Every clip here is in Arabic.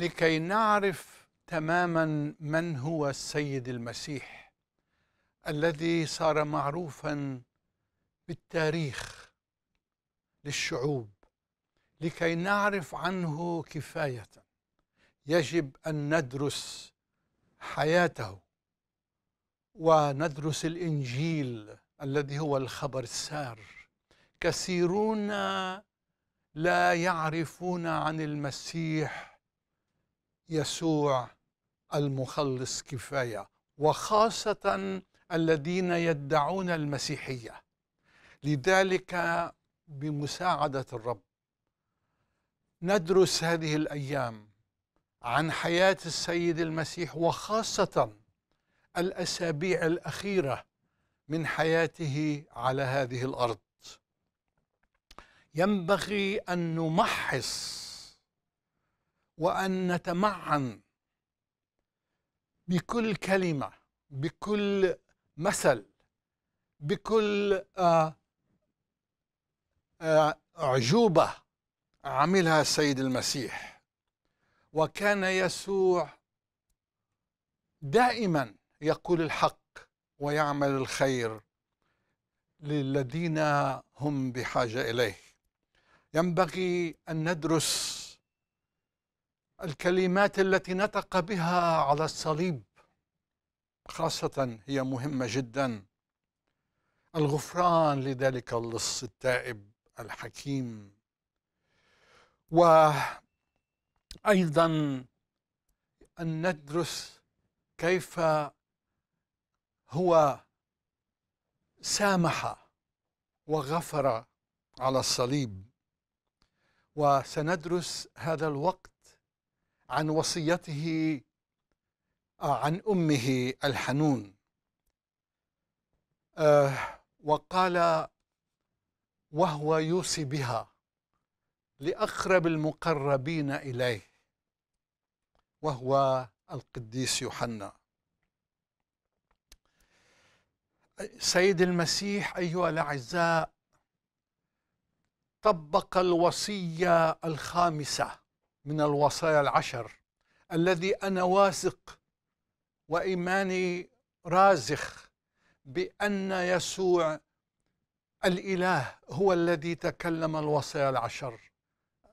لكي نعرف تماما من هو السيد المسيح الذي صار معروفا بالتاريخ للشعوب لكي نعرف عنه كفايه يجب ان ندرس حياته وندرس الانجيل الذي هو الخبر السار كثيرون لا يعرفون عن المسيح يسوع المخلص كفايه وخاصه الذين يدعون المسيحيه لذلك بمساعده الرب ندرس هذه الايام عن حياه السيد المسيح وخاصه الاسابيع الاخيره من حياته على هذه الارض ينبغي ان نمحص وأن نتمعن بكل كلمة بكل مثل بكل آه، آه، أعجوبة عملها السيد المسيح وكان يسوع دائما يقول الحق ويعمل الخير للذين هم بحاجة إليه ينبغي أن ندرس الكلمات التي نطق بها على الصليب خاصة هي مهمة جدا الغفران لذلك اللص التائب الحكيم وأيضا أن ندرس كيف هو سامح وغفر على الصليب وسندرس هذا الوقت عن وصيته آه، عن أمه الحنون آه، وقال وهو يوصي بها لأقرب المقربين إليه وهو القديس يوحنا سيد المسيح أيها الأعزاء طبق الوصية الخامسة من الوصايا العشر الذي انا واثق وايماني رازخ بان يسوع الاله هو الذي تكلم الوصايا العشر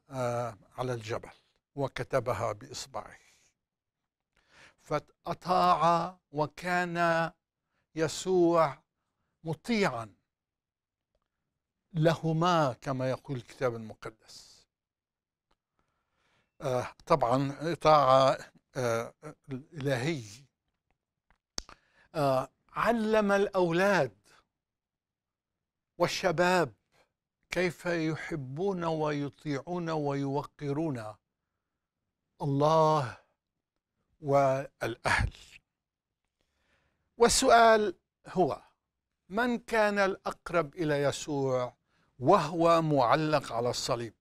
آه، على الجبل وكتبها باصبعه فاطاع وكان يسوع مطيعا لهما كما يقول الكتاب المقدس آه طبعا طاعة الإلهي آه، آه، علم الأولاد والشباب كيف يحبون ويطيعون ويوقرون الله والأهل والسؤال هو من كان الأقرب إلى يسوع وهو معلق على الصليب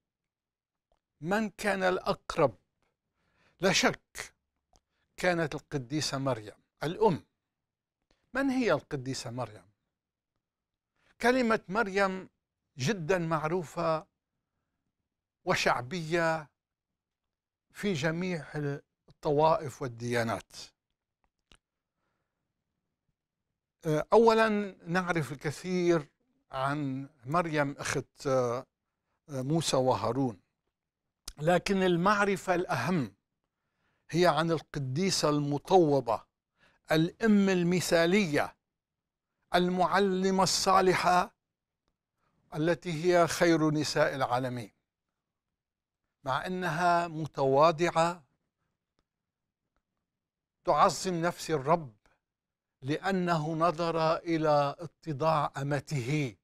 من كان الأقرب لا شك كانت القديسة مريم الأم من هي القديسة مريم؟ كلمة مريم جدا معروفة وشعبية في جميع الطوائف والديانات أولا نعرف الكثير عن مريم أخت موسى وهارون لكن المعرفة الأهم هي عن القديسة المطوبة الأم المثالية المعلمة الصالحة التي هي خير نساء العالمين مع أنها متواضعة تعظم نفس الرب لأنه نظر إلى اتضاع أمته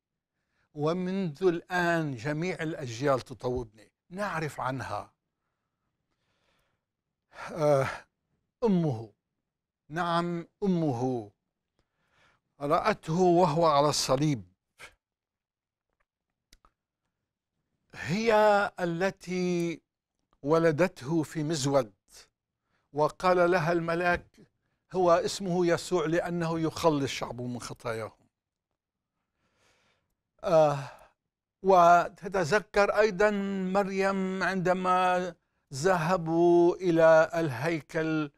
ومنذ الآن جميع الأجيال تطوبني نعرف عنها آه، أمه نعم أمه رأته وهو على الصليب هي التي ولدته في مزود وقال لها الملاك هو اسمه يسوع لأنه يخلص شعبه من خطاياهم آه وتتذكر أيضا مريم عندما ذهبوا إلى الهيكل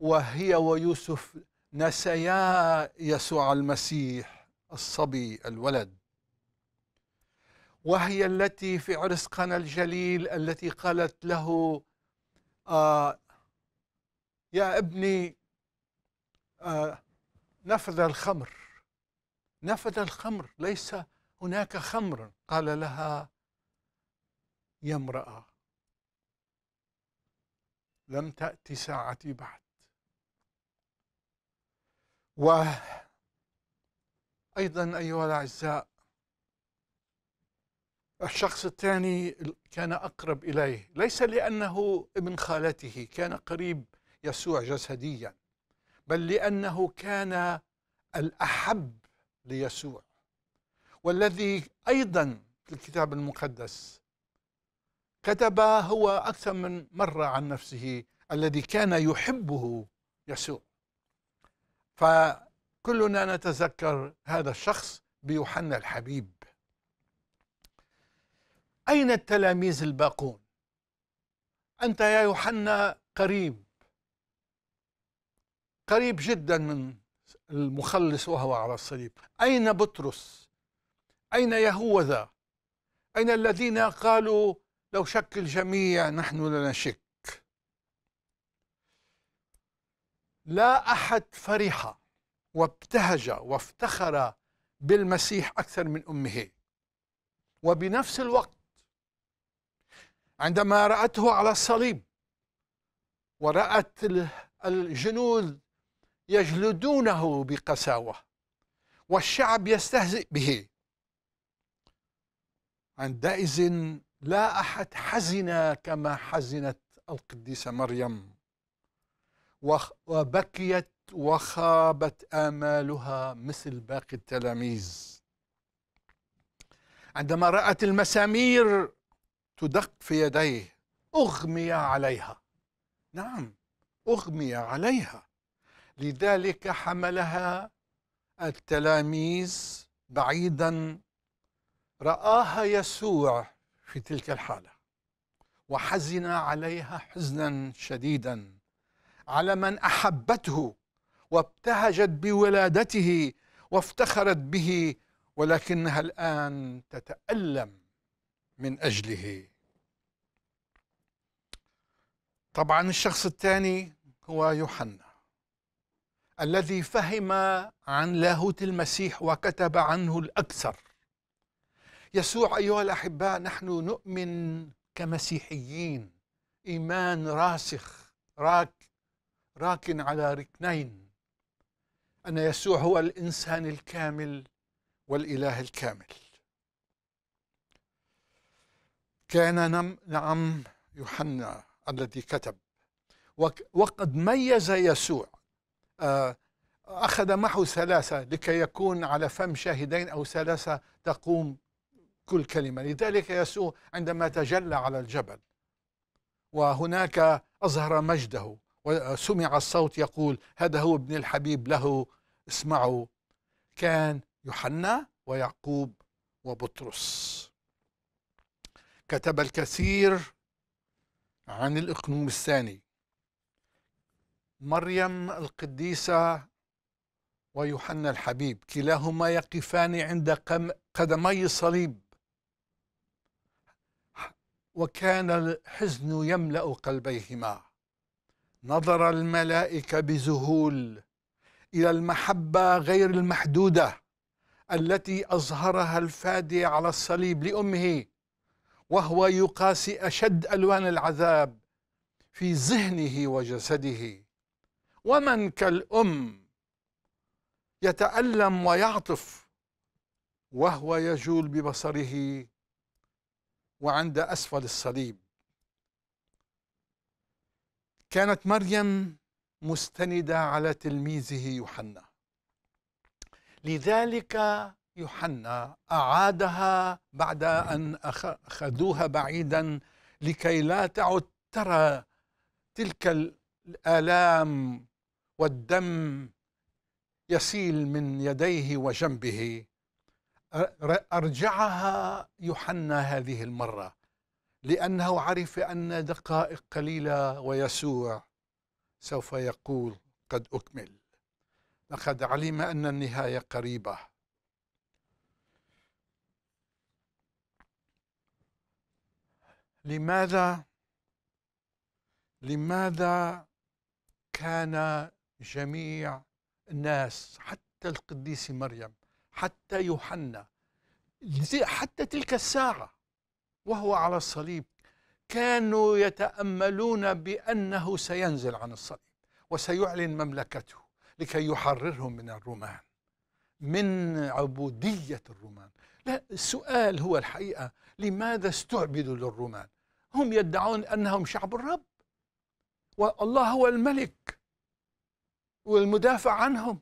وهي ويوسف نسيا يسوع المسيح الصبي الولد وهي التي في عرس قنا الجليل التي قالت له آه يا ابني آه نفذ الخمر نفذ الخمر ليس هناك خمر قال لها يا امرأة لم تأتي ساعتي بعد وأيضا أيها الأعزاء الشخص الثاني كان أقرب إليه ليس لأنه ابن خالته كان قريب يسوع جسديا بل لأنه كان الأحب ليسوع والذي أيضا في الكتاب المقدس كتب هو أكثر من مرة عن نفسه الذي كان يحبه يسوع فكلنا نتذكر هذا الشخص بيوحنا الحبيب أين التلاميذ الباقون أنت يا يوحنا قريب قريب جدا من المخلص وهو على الصليب أين بطرس أين يهوذا أين الذين قالوا لو شك الجميع نحن لا نشك لا أحد فرح وابتهج وافتخر بالمسيح أكثر من أمه وبنفس الوقت عندما رأته على الصليب ورأت الجنود يجلدونه بقساوة والشعب يستهزئ به عندئذ لا احد حزن كما حزنت القديسه مريم وبكيت وخابت امالها مثل باقي التلاميذ عندما رات المسامير تدق في يديه اغمي عليها نعم اغمي عليها لذلك حملها التلاميذ بعيدا رآها يسوع في تلك الحالة وحزن عليها حزنا شديدا على من أحبته وابتهجت بولادته وافتخرت به ولكنها الآن تتألم من أجله طبعا الشخص الثاني هو يوحنا الذي فهم عن لاهوت المسيح وكتب عنه الأكثر يسوع أيها الأحباء نحن نؤمن كمسيحيين إيمان راسخ راك راكن على ركنين أن يسوع هو الإنسان الكامل والإله الكامل كان نم نعم يوحنا الذي كتب وقد ميز يسوع آه، أخذ معه ثلاثة لكي يكون على فم شاهدين أو ثلاثة تقوم كل كلمة لذلك يسوع عندما تجلى على الجبل وهناك أظهر مجده وسمع الصوت يقول هذا هو ابن الحبيب له اسمعوا كان يوحنا ويعقوب وبطرس كتب الكثير عن الإقنوم الثاني مريم القديسة ويوحنا الحبيب كلاهما يقفان عند قدمي الصليب وكان الحزن يملا قلبيهما نظر الملائكه بذهول الى المحبه غير المحدوده التي اظهرها الفادي على الصليب لامه وهو يقاسي اشد الوان العذاب في ذهنه وجسده ومن كالام يتالم ويعطف وهو يجول ببصره وعند أسفل الصليب كانت مريم مستندة على تلميذه يوحنا لذلك يوحنا أعادها بعد أن أخذوها بعيدا لكي لا تعد ترى تلك الآلام والدم يسيل من يديه وجنبه أرجعها يوحنا هذه المرة لأنه عرف أن دقائق قليلة ويسوع سوف يقول قد أكمل لقد علم أن النهاية قريبة لماذا لماذا كان جميع الناس حتى القديسة مريم حتى يوحنا حتى تلك الساعة وهو على الصليب كانوا يتأملون بأنه سينزل عن الصليب وسيعلن مملكته لكي يحررهم من الرومان من عبودية الرومان لا السؤال هو الحقيقة لماذا استعبدوا للرومان هم يدعون أنهم شعب الرب والله هو الملك والمدافع عنهم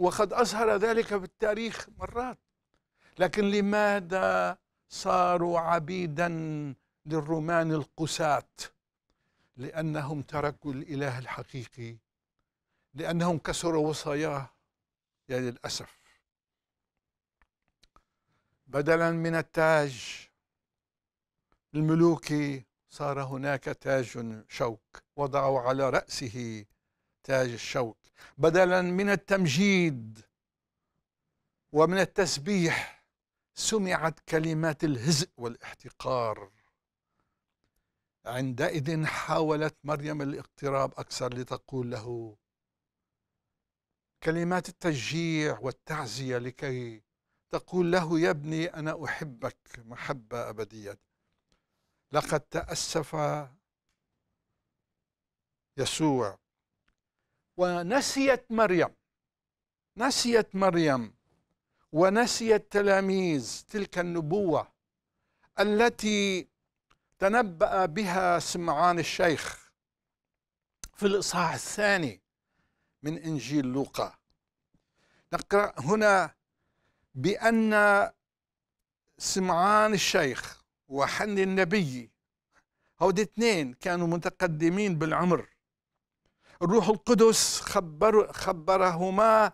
وقد أظهر ذلك في التاريخ مرات لكن لماذا صاروا عبيدا للرومان القساة لأنهم تركوا الإله الحقيقي لأنهم كسروا وصاياه يا للأسف بدلا من التاج الملوكي صار هناك تاج شوك وضعوا على رأسه تاج الشوك بدلا من التمجيد ومن التسبيح سمعت كلمات الهزء والاحتقار عندئذ حاولت مريم الاقتراب اكثر لتقول له كلمات التشجيع والتعزيه لكي تقول له يا ابني انا احبك محبه ابديه لقد تاسف يسوع ونسيت مريم نسيت مريم ونسيت تلاميذ تلك النبوة التي تنبأ بها سمعان الشيخ في الإصحاح الثاني من إنجيل لوقا نقرأ هنا بأن سمعان الشيخ وحن النبي هود اثنين كانوا متقدمين بالعمر الروح القدس خبر خبرهما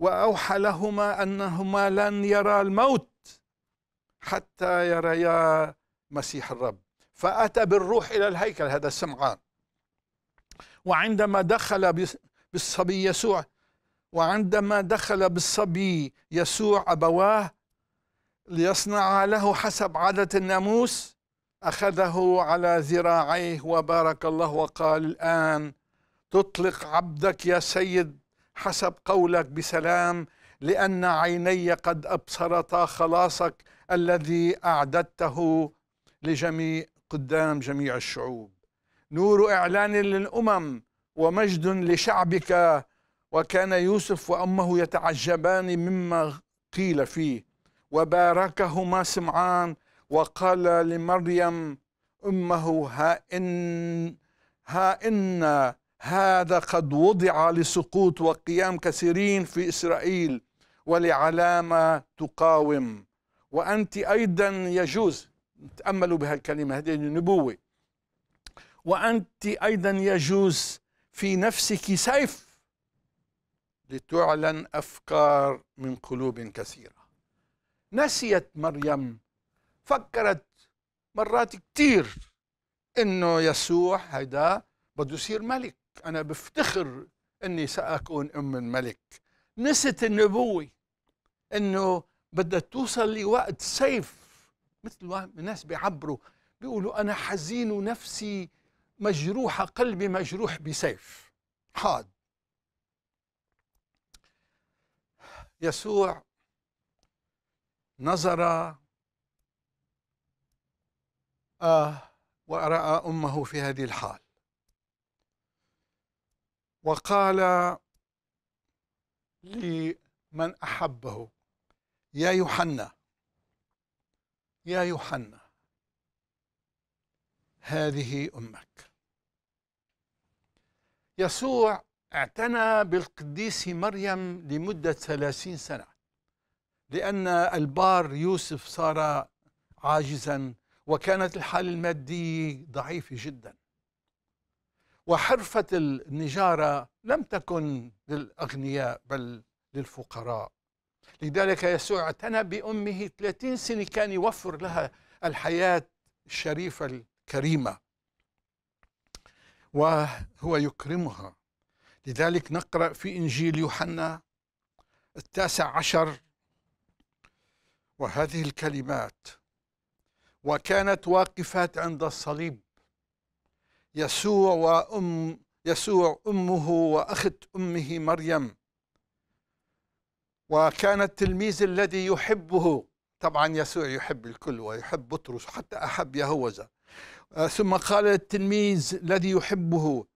واوحى لهما انهما لن يرى الموت حتى يريا مسيح الرب فاتى بالروح الى الهيكل هذا السمعان وعندما دخل بالصبي يسوع وعندما دخل بالصبي يسوع ابواه ليصنع له حسب عاده الناموس اخذه على ذراعيه وبارك الله وقال الان تطلق عبدك يا سيد حسب قولك بسلام لأن عيني قد أبصرتا خلاصك الذي أعددته لجميع قدام جميع الشعوب نور إعلان للأمم ومجد لشعبك وكان يوسف وأمه يتعجبان مما قيل فيه وباركهما سمعان وقال لمريم أمه ها إن ها إن هذا قد وضع لسقوط وقيام كثيرين في إسرائيل ولعلامة تقاوم وأنت أيضا يجوز تأملوا بهالكلمة هذه النبوة وأنت أيضا يجوز في نفسك سيف لتعلن أفكار من قلوب كثيرة نسيت مريم فكرت مرات كثير إنه يسوع هيدا بده يصير ملك أنا بفتخر أني سأكون أم الملك نست النبوة أنه بدها توصل لوقت سيف مثل ما الناس بيعبروا بيقولوا أنا حزين ونفسي مجروحة قلبي مجروح بسيف حاد يسوع نظر آه ورأى أمه في هذه الحال وقال لمن أحبه يا يوحنا يا يوحنا هذه أمك يسوع اعتنى بالقديسة مريم لمدة ثلاثين سنة لأن البار يوسف صار عاجزا وكانت الحالة المادية ضعيفة جدا وحرفة النجارة لم تكن للأغنياء بل للفقراء لذلك يسوع اعتنى بأمه 30 سنة كان يوفر لها الحياة الشريفة الكريمة وهو يكرمها لذلك نقرأ في إنجيل يوحنا التاسع عشر وهذه الكلمات وكانت واقفات عند الصليب يسوع وأم يسوع أمه وأخت أمه مريم وكان التلميذ الذي يحبه طبعا يسوع يحب الكل ويحب بطرس حتى أحب يهوذا آه، ثم قال التلميذ الذي يحبه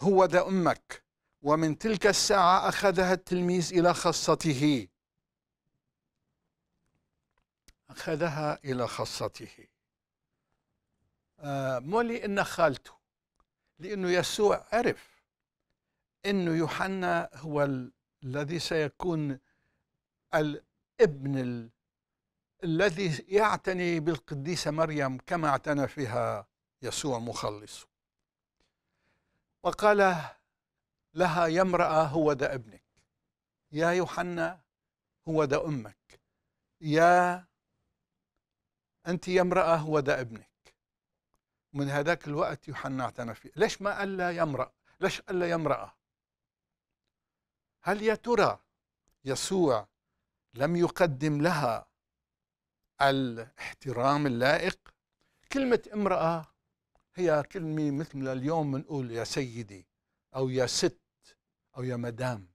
هو ذا أمك ومن تلك الساعة أخذها التلميذ إلى خاصته أخذها إلى خاصته آه، مولي إن خالته لأنه يسوع عرف أنه يوحنا هو الذي سيكون الابن ال... الذي يعتني بالقديسة مريم كما اعتنى فيها يسوع مخلص وقال لها يا امرأة هو ده ابنك يا يوحنا هو ده أمك يا أنت يا امرأة هو ده ابنك من هذاك الوقت يوحنا اعتنى فيه ليش ما قال لا يا امرأة ليش قال لا يا امرأة هل يا ترى يسوع لم يقدم لها الاحترام اللائق كلمة امرأة هي كلمة مثل اليوم بنقول يا سيدي أو يا ست أو يا مدام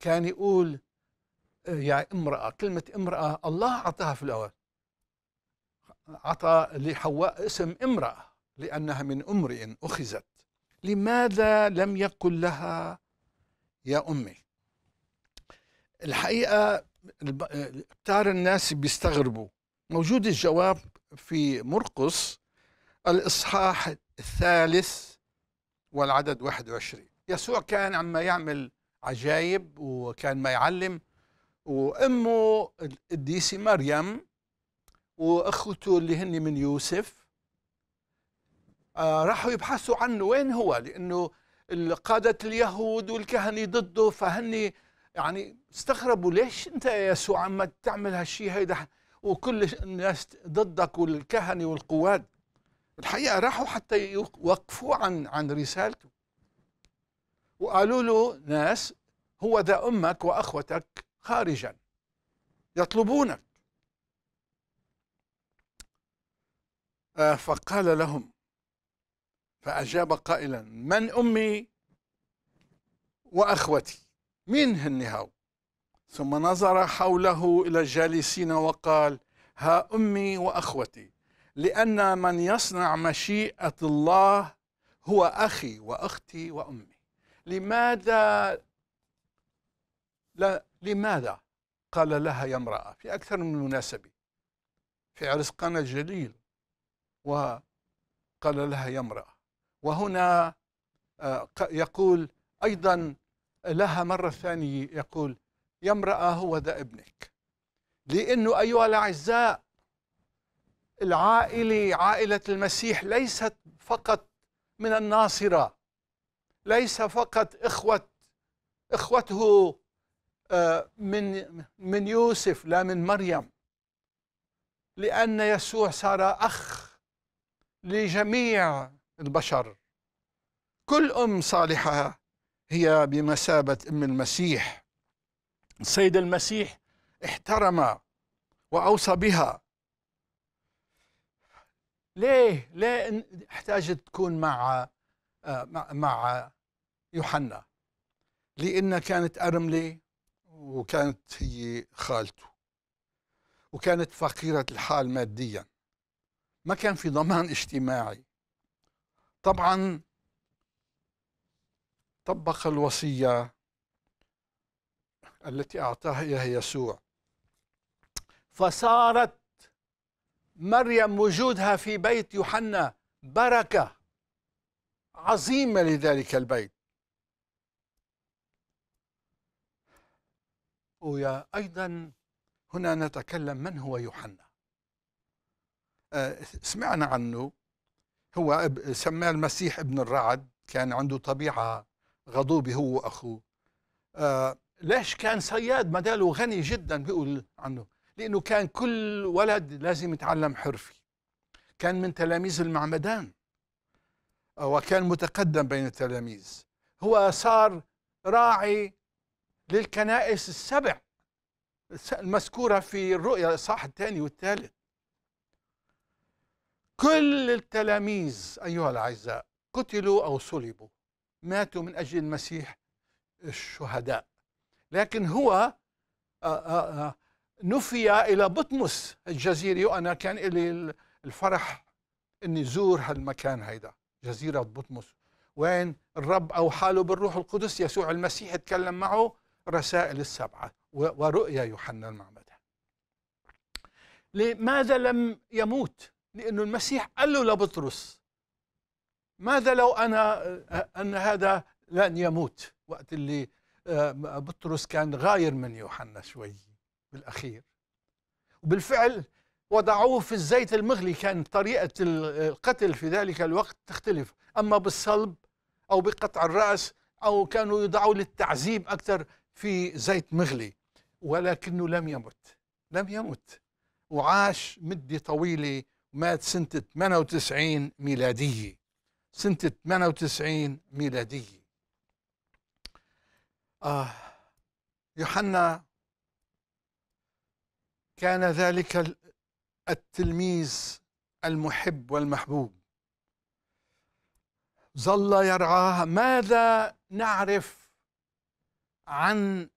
كان يقول آه، يا امرأة كلمة امرأة الله أعطاها في الأول أعطى لحواء اسم امرأة لأنها من امرئ أخذت لماذا لم يقل لها يا أمي الحقيقة كتار الناس بيستغربوا موجود الجواب في مرقص الإصحاح الثالث والعدد 21 يسوع كان عم يعمل عجايب وكان ما يعلم وامه القديسه مريم واخوته اللي هن من يوسف آه، راحوا يبحثوا عنه وين هو لأنه قادة اليهود والكهنة ضده فهن يعني استغربوا ليش أنت يا يسوع عم تعمل هالشيء هيدا وكل الناس ضدك والكهنة والقواد الحقيقة راحوا حتى يوقفوا عن عن رسالته وقالوا له ناس هو ذا أمك وأخوتك خارجا يطلبونك آه، فقال لهم فأجاب قائلا من أمي وأخوتي مين هن هاو ثم نظر حوله إلى الجالسين وقال ها أمي وأخوتي لأن من يصنع مشيئة الله هو أخي وأختي وأمي لماذا لا لماذا قال لها يا امرأة في أكثر من مناسبة في عرس عرسقنا الجليل وقال لها يا امرأة وهنا آه، يقول أيضا لها مرة ثانية يقول يا امرأة هو ذا ابنك لأنه أيها الأعزاء العائلة عائلة المسيح ليست فقط من الناصرة ليس فقط إخوة إخوته آه، من من يوسف لا من مريم لأن يسوع صار أخ لجميع البشر كل أم صالحة هي بمثابة أم المسيح السيد المسيح احترم وأوصى بها ليه؟ ليه احتاجت تكون مع آه، مع يوحنا؟ لأنها كانت أرملة وكانت هي خالته وكانت فقيرة الحال ماديا ما كان في ضمان اجتماعي طبعا طبق الوصية التي أعطاها إياها يسوع فصارت مريم وجودها في بيت يوحنا بركة عظيمة لذلك البيت ويا أيضا هنا نتكلم من هو يوحنا آه، سمعنا عنه هو سماه المسيح ابن الرعد كان عنده طبيعة غضوبة هو وأخوه آه ليش كان صياد مداله غني جدا بيقول عنه لأنه كان كل ولد لازم يتعلم حرفي كان من تلاميذ المعمدان آه، وكان متقدم بين التلاميذ هو صار راعي للكنائس السبع المذكورة في الرؤيا الإصحاح الثاني والثالث كل التلاميذ أيها الأعزاء قتلوا أو صلبوا ماتوا من أجل المسيح الشهداء لكن هو آه، آه، آه، نفي إلى بطمس الجزيري وأنا كان لي الفرح أني زور هالمكان هيدا جزيرة بطمس وين الرب أوحى له بالروح القدس يسوع المسيح تكلم معه رسائل السبعة ورؤيا يوحنا المعمدة لماذا لم يموت لأنه المسيح قال له لبطرس ماذا لو أنا أن هذا لن يموت وقت اللي آه، بطرس كان غاير من يوحنا شوي بالأخير وبالفعل وضعوه في الزيت المغلي كان طريقة القتل في ذلك الوقت تختلف أما بالصلب أو بقطع الرأس أو كانوا يضعوا للتعذيب أكثر في زيت مغلي ولكنه لم يمت لم يمت وعاش مدة طويلة مات سنة 98 ميلادية سنة 98 ميلادية آه يوحنا كان ذلك التلميذ المحب والمحبوب ظل يرعاها ماذا نعرف عن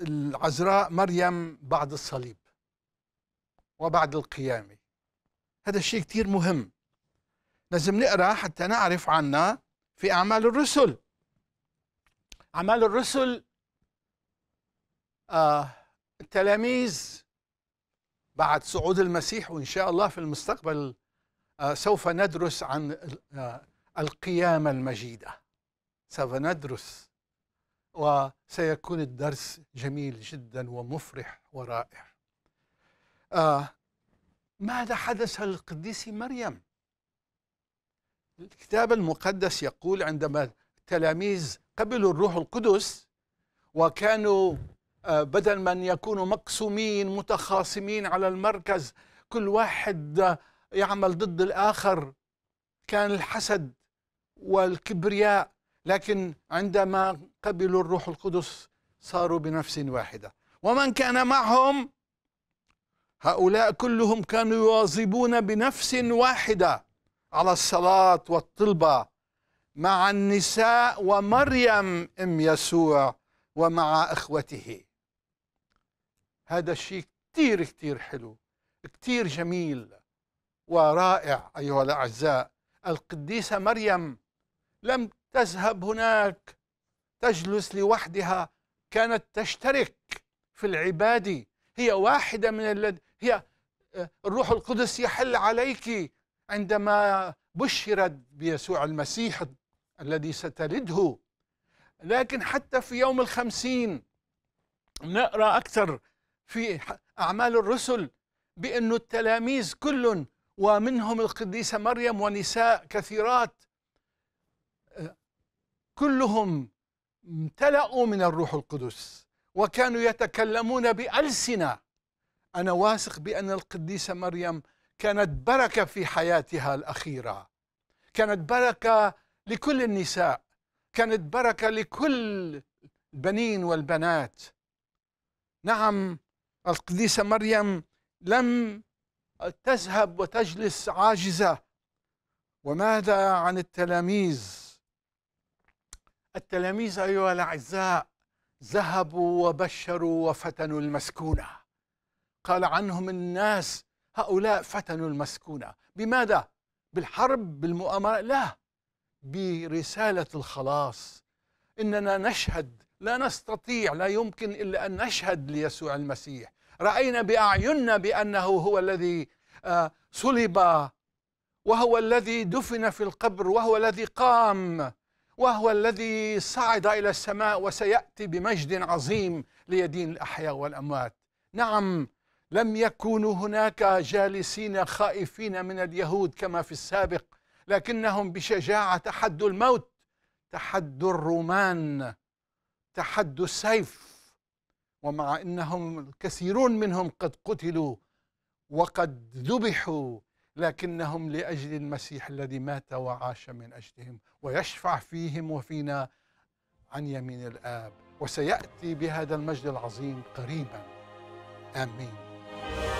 العذراء مريم بعد الصليب وبعد القيامه هذا الشيء كثير مهم لازم نقرا حتى نعرف عنا في اعمال الرسل اعمال الرسل آه التلاميذ بعد صعود المسيح وان شاء الله في المستقبل آه سوف ندرس عن آه القيامه المجيده سوف ندرس وسيكون الدرس جميل جدا ومفرح ورائع آه ماذا حدث للقديسة مريم الكتاب المقدس يقول عندما التلاميذ قبلوا الروح القدس وكانوا آه، بدل من يكونوا مقسومين متخاصمين على المركز كل واحد آه، يعمل ضد الآخر كان الحسد والكبرياء لكن عندما قبلوا الروح القدس صاروا بنفس واحدة ومن كان معهم هؤلاء كلهم كانوا يواظبون بنفس واحدة على الصلاة والطلبة مع النساء ومريم أم يسوع ومع إخوته هذا الشيء كتير كتير حلو كتير جميل ورائع أيها الأعزاء القديسة مريم لم تذهب هناك تجلس لوحدها كانت تشترك في العبادة هي واحدة من هي آه، الروح القدس يحل عليك عندما بشرت بيسوع المسيح الذي ستلده لكن حتى في يوم الخمسين نقرأ أكثر في أعمال الرسل بأن التلاميذ كل ومنهم القديسة مريم ونساء كثيرات آه، كلهم امتلأوا من الروح القدس وكانوا يتكلمون بألسنة أنا واثق بأن القديسة مريم كانت بركة في حياتها الأخيرة كانت بركة لكل النساء كانت بركة لكل البنين والبنات نعم القديسة مريم لم تذهب وتجلس عاجزة وماذا عن التلاميذ التلاميذ أيها الأعزاء ذهبوا وبشروا وفتنوا المسكونه قال عنهم الناس هؤلاء فتنوا المسكونة بماذا؟ بالحرب بالمؤامرة لا برسالة الخلاص إننا نشهد لا نستطيع لا يمكن إلا أن نشهد ليسوع المسيح رأينا بأعيننا بأنه هو الذي آه، صلب وهو الذي دفن في القبر وهو الذي قام وهو الذي صعد إلى السماء وسيأتي بمجد عظيم ليدين الأحياء والأموات نعم لم يكونوا هناك جالسين خائفين من اليهود كما في السابق لكنهم بشجاعه تحدوا الموت تحدوا الرومان تحدوا السيف ومع انهم كثيرون منهم قد قتلوا وقد ذبحوا لكنهم لاجل المسيح الذي مات وعاش من اجلهم ويشفع فيهم وفينا عن يمين الاب وسياتي بهذا المجد العظيم قريبا امين Yeah.